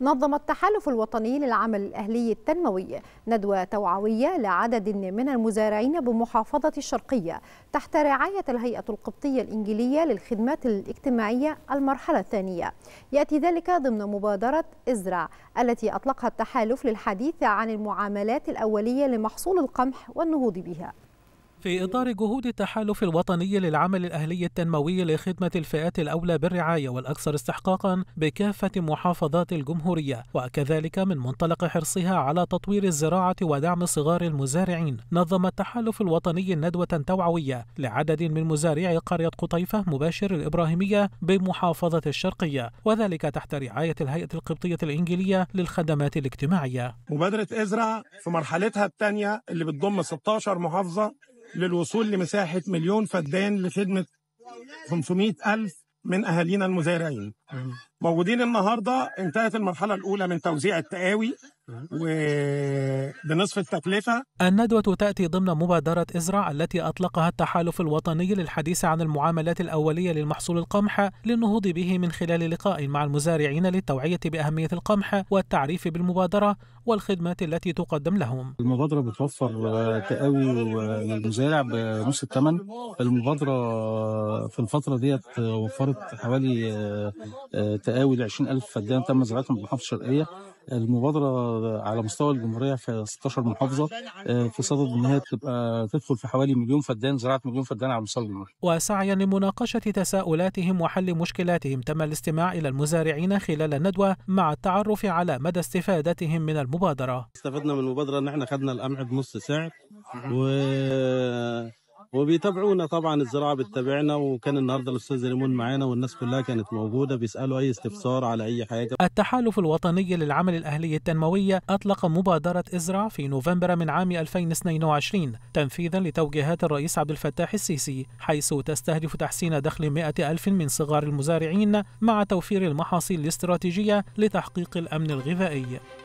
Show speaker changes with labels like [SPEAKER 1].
[SPEAKER 1] نظم التحالف الوطني للعمل الأهلي التنموي ندوة توعوية لعدد من المزارعين بمحافظة الشرقية تحت رعاية الهيئة القبطية الإنجيلية للخدمات الاجتماعية المرحلة الثانية يأتي ذلك ضمن مبادرة إزرع التي أطلقها التحالف للحديث عن المعاملات الأولية لمحصول القمح والنهوض بها
[SPEAKER 2] في إطار جهود التحالف الوطني للعمل الأهلي التنموي لخدمة الفئات الأولى بالرعاية والأكثر استحقاقا بكافة محافظات الجمهورية وكذلك من منطلق حرصها على تطوير الزراعة ودعم صغار المزارعين نظم التحالف الوطني ندوة توعوية لعدد من مزارعي قرية قطيفة مباشر الإبراهيمية بمحافظة الشرقية وذلك تحت رعاية الهيئة القبطية الإنجيلية للخدمات الاجتماعية
[SPEAKER 3] مبادرة إزرع في مرحلتها الثانية اللي بتضم 16 محافظة للوصول لمساحة مليون فدان لخدمة 500 ألف من أهالينا المزارعين موجودين النهارده انتهت المرحله الاولى من توزيع التقاوي وبنصف التكلفه
[SPEAKER 2] الندوه تاتي ضمن مبادره ازرع التي اطلقها التحالف الوطني للحديث عن المعاملات الاوليه للمحصول القمح للنهوض به من خلال لقاء مع المزارعين للتوعيه باهميه القمح والتعريف بالمبادره والخدمات التي تقدم لهم.
[SPEAKER 4] المبادره بتوفر تقاوي للمزارع بنص الثمن، المبادره في الفتره ديت وفرت حوالي تقاوي ل 20000 فدان تم زراعتهم في المحافظه الشرقيه المبادره على مستوى الجمهوريه في 16 محافظه آه، في صدد ان هي تبقى تدخل في حوالي مليون فدان زراعه مليون فدان على مستوى الجمهوريه.
[SPEAKER 2] وسعيا لمناقشه تساؤلاتهم وحل مشكلاتهم تم الاستماع الى المزارعين خلال الندوه مع التعرف على مدى استفادتهم من المبادره.
[SPEAKER 4] استفدنا من المبادره ان احنا خدنا القمح بنص سعر و وبيتابعونا طبعا الزراعه بتتابعنا وكان النهارده الاستاذ ريمون معانا والناس كلها كانت موجوده بيسالوا اي استفسار على اي حاجه.
[SPEAKER 2] التحالف الوطني للعمل الاهلي التنموي اطلق مبادره ازرع في نوفمبر من عام 2022 تنفيذا لتوجيهات الرئيس عبد الفتاح السيسي حيث تستهدف تحسين دخل 100 ألف من صغار المزارعين مع توفير المحاصيل الاستراتيجيه لتحقيق الامن الغذائي.